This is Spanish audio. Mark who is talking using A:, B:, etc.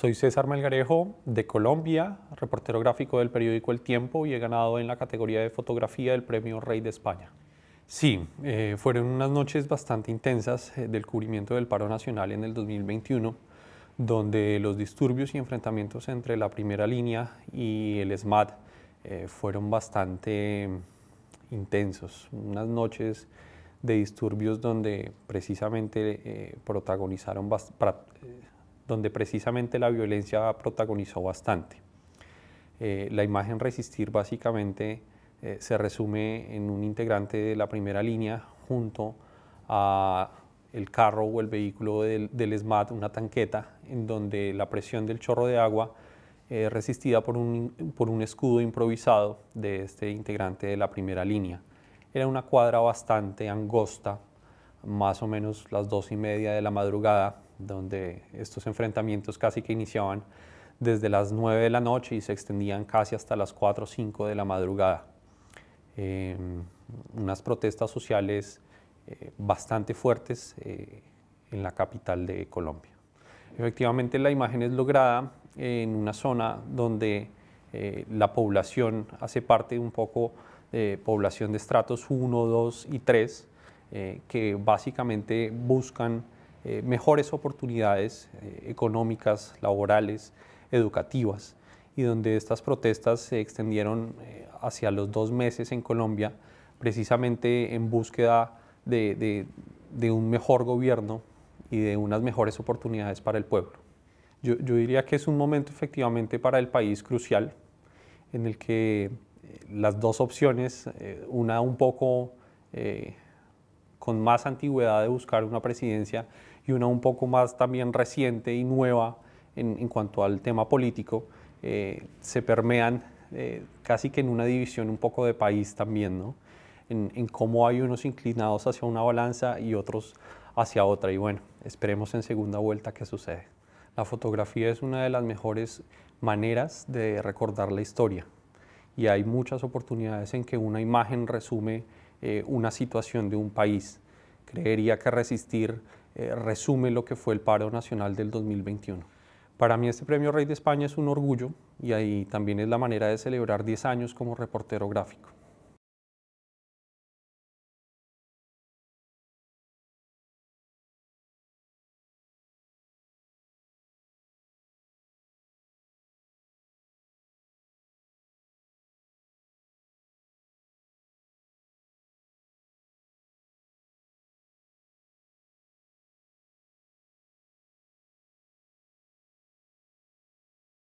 A: Soy César Melgarejo de Colombia, reportero gráfico del periódico El Tiempo y he ganado en la categoría de fotografía el Premio Rey de España. Sí, eh, fueron unas noches bastante intensas eh, del cubrimiento del paro nacional en el 2021, donde los disturbios y enfrentamientos entre la primera línea y el SMAT eh, fueron bastante intensos. Unas noches de disturbios donde precisamente eh, protagonizaron donde precisamente la violencia protagonizó bastante. Eh, la imagen Resistir básicamente eh, se resume en un integrante de la primera línea junto a el carro o el vehículo del, del SMAT, una tanqueta, en donde la presión del chorro de agua eh, resistida por un escudo improvisado de este integrante de la primera línea. Era una cuadra bastante angosta, más o menos las dos y media de la madrugada, donde estos enfrentamientos casi que iniciaban desde las nueve de la noche y se extendían casi hasta las 4 o cinco de la madrugada. Em, unas protestas sociales eh, bastante fuertes eh, en la capital de Colombia. Efectivamente, la imagen es lograda en una zona donde eh, la población hace parte de un poco de población de estratos 1, 2 y 3, eh, que básicamente buscan eh, mejores oportunidades eh, económicas, laborales, educativas, y donde estas protestas se extendieron hacia los dos meses en Colombia, precisamente en búsqueda de, un mejor gobierno y de unas mejores oportunidades para el pueblo. Yo, diría que es un momento efectivamente para el país crucial, en el que las dos opciones, una un poco con más antigüedad de buscar una presidencia y una un poco más también reciente y nueva en, cuanto al tema político, eh, se permean eh, casi que en una división un poco de país también, ¿no? En, en cómo hay unos inclinados hacia una balanza y otros hacia otra. Y bueno, esperemos en segunda vuelta qué sucede. La fotografía es una de las mejores maneras de recordar la historia y hay muchas oportunidades en que una imagen resume eh, una situación de un país. Creería que resistir eh, resume lo que fue el paro nacional del 2021. Para mí este premio Rey de España es un orgullo y ahí también es la manera de celebrar 10 años como reportero gráfico.